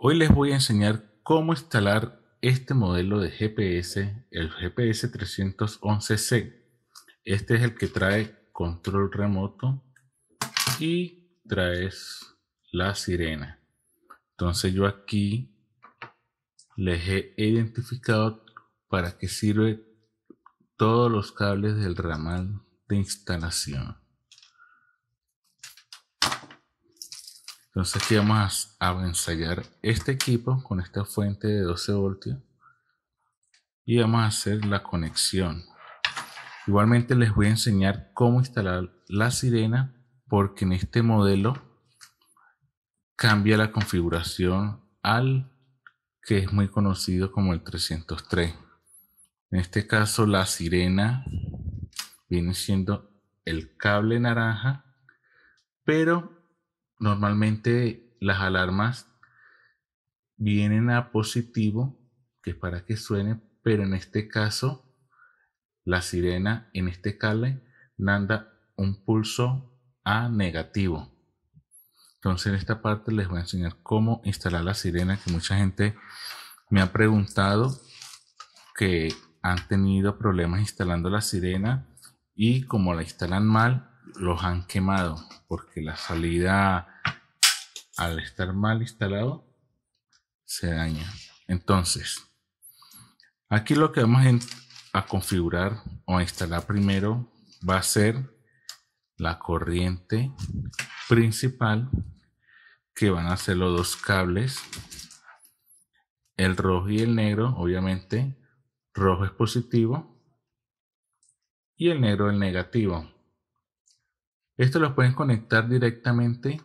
Hoy les voy a enseñar cómo instalar este modelo de GPS, el GPS 311C. Este es el que trae control remoto y traes la sirena. Entonces yo aquí les he identificado para qué sirve todos los cables del ramal de instalación. Entonces aquí vamos a, ensayar este equipo con esta fuente de 12 voltios y vamos a hacer la conexión. Igualmente les voy a enseñar cómo instalar la sirena porque en este modelo cambia la configuración al que es muy conocido como el 303. En este caso la sirena viene siendo el cable naranja, pero Normalmente las alarmas vienen a positivo, que es para que suene, pero en este caso, la sirena, en este cable manda un pulso a negativo. Entonces, en esta parte les voy a enseñar cómo instalar la sirena, que mucha gente me ha preguntado que han tenido problemas instalando la sirena y como la instalan mal, los han quemado, porque la salida, al estar mal instalado, se daña. Entonces, aquí lo que vamos a configurar o a instalar primero va a ser la corriente principal, que van a ser los dos cables, el rojo y el negro, obviamente, rojo es positivo y el negro el negativo. Esto lo pueden conectar directamente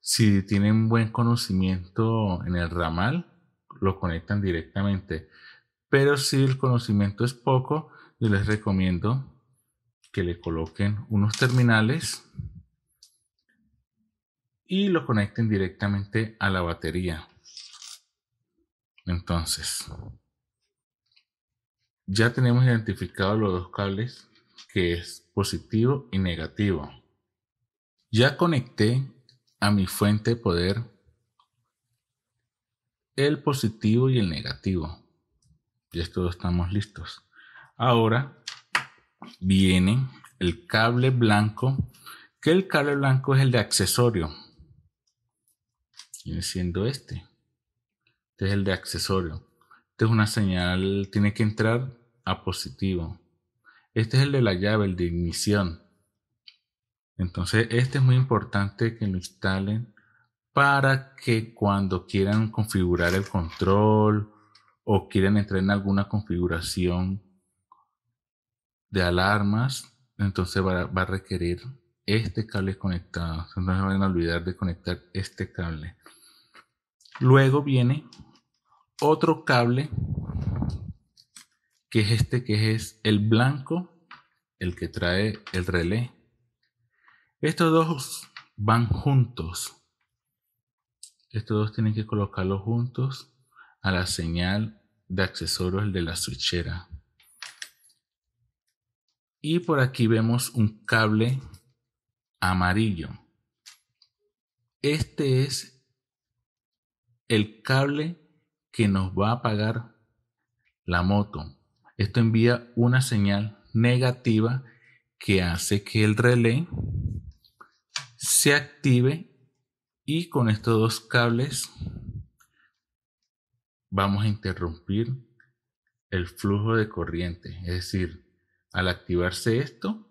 si tienen buen conocimiento en el ramal, lo conectan directamente. Pero si el conocimiento es poco, yo les recomiendo que le coloquen unos terminales y lo conecten directamente a la batería. Entonces, ya tenemos identificados los dos cables que es positivo y negativo. Ya conecté a mi fuente de poder el positivo y el negativo. Ya todos estamos listos. Ahora viene el cable blanco, que el cable blanco es el de accesorio. Viene siendo este. Este es el de accesorio. Esta es una señal, tiene que entrar a positivo. Este es el de la llave, el de ignición. Entonces, este es muy importante que lo instalen para que cuando quieran configurar el control o quieran entrar en alguna configuración de alarmas, entonces va, va a requerir este cable conectado. No se van a olvidar de conectar este cable. Luego viene otro cable que es este que es el blanco, el que trae el relé. Estos dos van juntos. Estos dos tienen que colocarlos juntos a la señal de accesorio, el de la switchera. Y por aquí vemos un cable amarillo. Este es el cable que nos va a apagar la moto esto envía una señal negativa que hace que el relé se active y con estos dos cables vamos a interrumpir el flujo de corriente. Es decir, al activarse esto,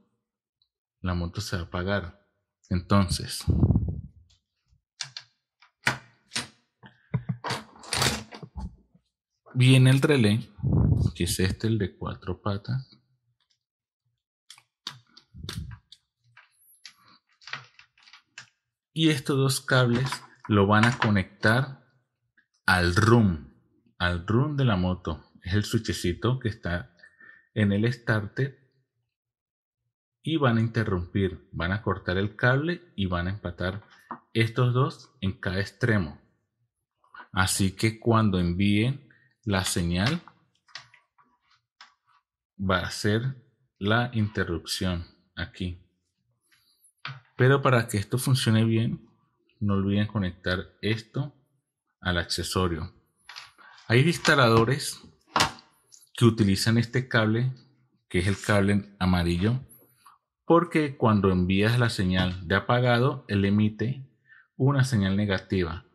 la moto se va a apagar. Entonces, viene el relé que es este, el de cuatro patas. Y estos dos cables lo van a conectar al room, al room de la moto. Es el switchcito que está en el starter y van a interrumpir, van a cortar el cable y van a empatar estos dos en cada extremo. Así que cuando envíen la señal va a ser la interrupción aquí. Pero para que esto funcione bien, no olviden conectar esto al accesorio. Hay instaladores que utilizan este cable, que es el cable amarillo, porque cuando envías la señal de apagado, él emite una señal negativa.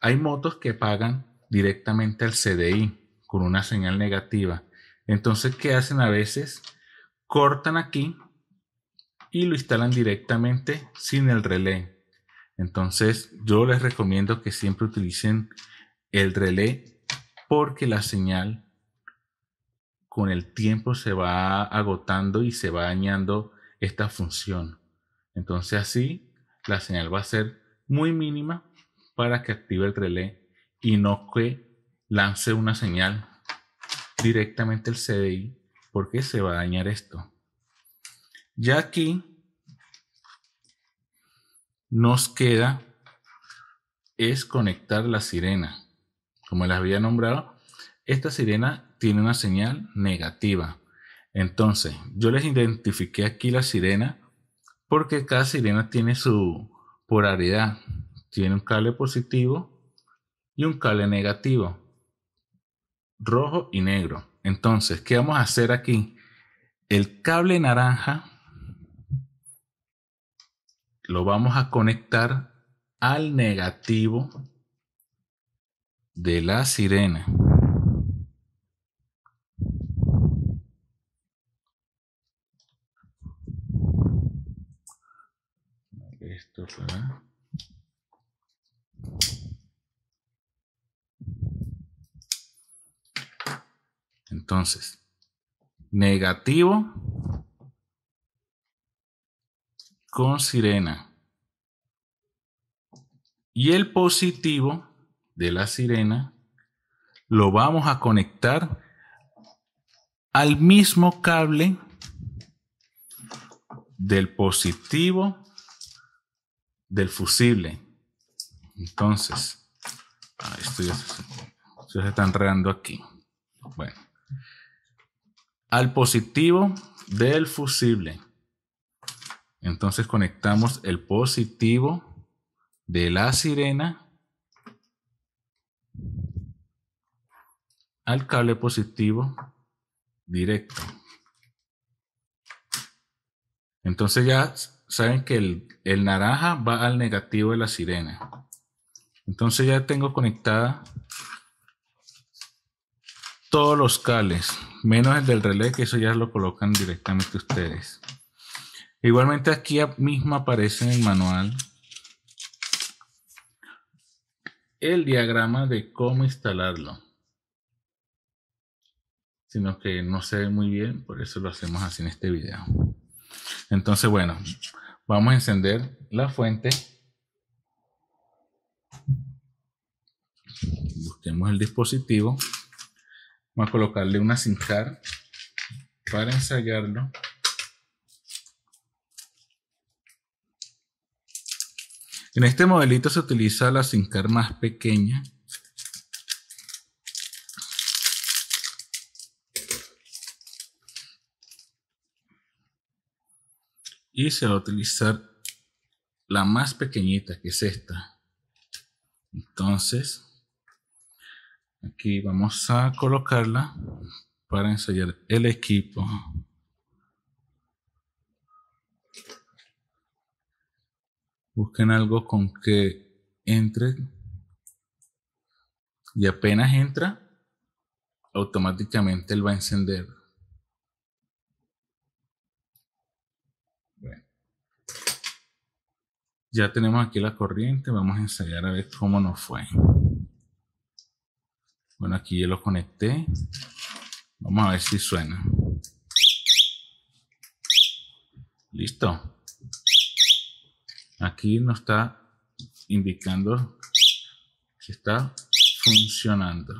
Hay motos que pagan directamente al CDI con una señal negativa entonces, ¿qué hacen a veces? Cortan aquí y lo instalan directamente sin el relé. Entonces, yo les recomiendo que siempre utilicen el relé porque la señal con el tiempo se va agotando y se va dañando esta función. Entonces así la señal va a ser muy mínima para que active el relé y no que lance una señal directamente el CDI porque se va a dañar esto. Ya aquí nos queda es conectar la sirena. Como les había nombrado, esta sirena tiene una señal negativa. Entonces, yo les identifiqué aquí la sirena porque cada sirena tiene su polaridad. Tiene un cable positivo y un cable negativo rojo y negro. Entonces, ¿qué vamos a hacer aquí? El cable naranja lo vamos a conectar al negativo de la sirena. Esto Entonces, negativo con sirena. Y el positivo de la sirena lo vamos a conectar al mismo cable del positivo del fusible. Entonces, ah, esto ya, se, aquí. Bueno al positivo del fusible. Entonces conectamos el positivo de la sirena al cable positivo directo. Entonces ya saben que el, naranja va al negativo de la sirena. Entonces ya tengo conectada todos los cales menos el del relé, que eso ya lo colocan directamente ustedes. Igualmente aquí mismo aparece en el manual el diagrama de cómo instalarlo. Sino que no se ve muy bien, por eso lo hacemos así en este video. Entonces, bueno, vamos a encender la fuente. Busquemos el dispositivo vamos a colocarle una sincar para ensayarlo. En este modelito se utiliza la sincar más pequeña. Y se va a utilizar la más pequeñita, que es esta. Entonces, Aquí vamos a colocarla para ensayar el equipo. Busquen algo con que entre y apenas entra, automáticamente él va a encender. Ya tenemos aquí la corriente, vamos a ensayar a ver cómo nos fue. Bueno, aquí ya lo conecté. Vamos a ver si suena. Listo. Aquí nos está indicando que está funcionando.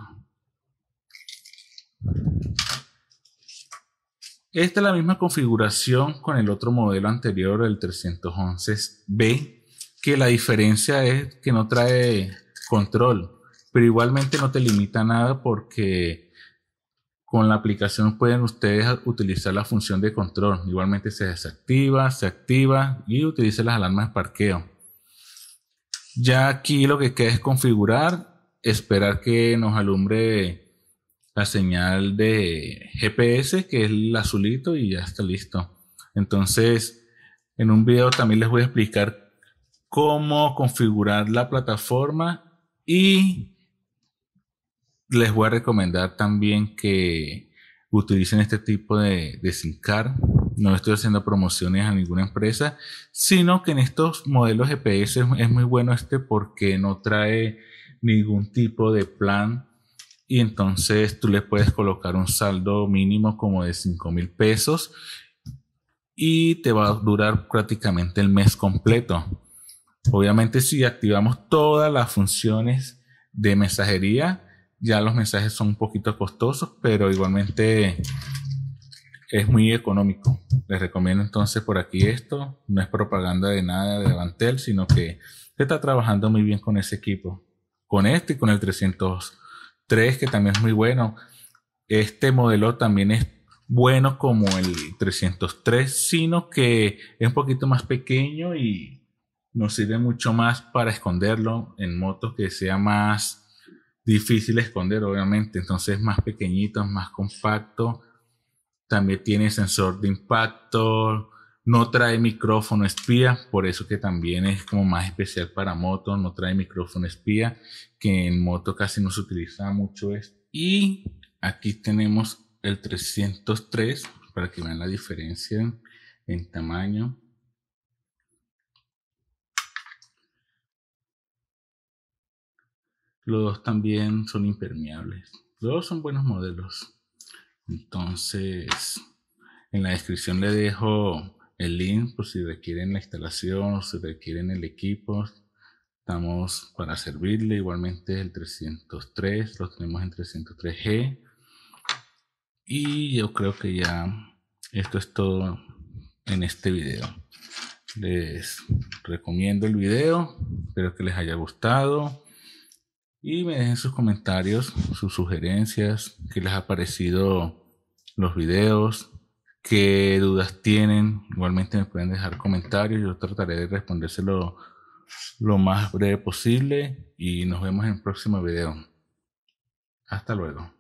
Esta es la misma configuración con el otro modelo anterior, el 311B, que la diferencia es que no trae control pero igualmente no te limita nada porque con la aplicación pueden ustedes utilizar la función de control. Igualmente se desactiva, se activa y utiliza las alarmas de parqueo. Ya aquí lo que queda es configurar, esperar que nos alumbre la señal de GPS, que es el azulito, y ya está listo. Entonces, en un video también les voy a explicar cómo configurar la plataforma y les voy a recomendar también que utilicen este tipo de, de card. No estoy haciendo promociones a ninguna empresa, sino que en estos modelos GPS es, es muy bueno este porque no trae ningún tipo de plan y entonces tú le puedes colocar un saldo mínimo como de 5 mil pesos y te va a durar prácticamente el mes completo. Obviamente si activamos todas las funciones de mensajería, ya los mensajes son un poquito costosos, pero igualmente es muy económico. Les recomiendo entonces por aquí esto. No es propaganda de nada de Avantel, sino que se está trabajando muy bien con ese equipo. Con este y con el 303, que también es muy bueno. Este modelo también es bueno como el 303, sino que es un poquito más pequeño y nos sirve mucho más para esconderlo en motos que sea más difícil esconder, obviamente. Entonces es más pequeñito, más compacto. También tiene sensor de impacto. No trae micrófono espía, por eso que también es como más especial para moto. No trae micrófono espía, que en moto casi no se utiliza mucho. es Y aquí tenemos el 303, para que vean la diferencia en tamaño. Los dos también son impermeables. Los son buenos modelos. Entonces, en la descripción le dejo el link por si requieren la instalación o si requieren el equipo. Estamos para servirle. Igualmente el 303, lo tenemos en 303G. Y yo creo que ya esto es todo en este video. Les recomiendo el video. Espero que les haya gustado y me dejen sus comentarios, sus sugerencias, qué les ha parecido los videos, qué dudas tienen. Igualmente me pueden dejar comentarios, yo trataré de respondérselo lo más breve posible y nos vemos en el próximo video. Hasta luego.